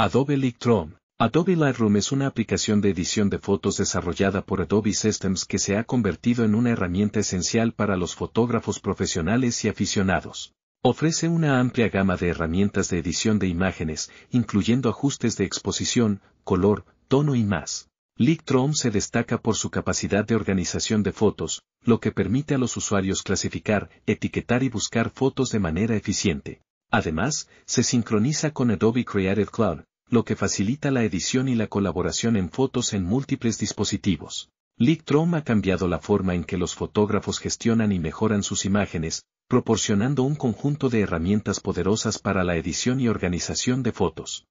Adobe Lightroom. Adobe Lightroom es una aplicación de edición de fotos desarrollada por Adobe Systems que se ha convertido en una herramienta esencial para los fotógrafos profesionales y aficionados. Ofrece una amplia gama de herramientas de edición de imágenes, incluyendo ajustes de exposición, color, tono y más. Lightroom se destaca por su capacidad de organización de fotos, lo que permite a los usuarios clasificar, etiquetar y buscar fotos de manera eficiente. Además, se sincroniza con Adobe Creative Cloud, lo que facilita la edición y la colaboración en fotos en múltiples dispositivos. Lightroom ha cambiado la forma en que los fotógrafos gestionan y mejoran sus imágenes, proporcionando un conjunto de herramientas poderosas para la edición y organización de fotos.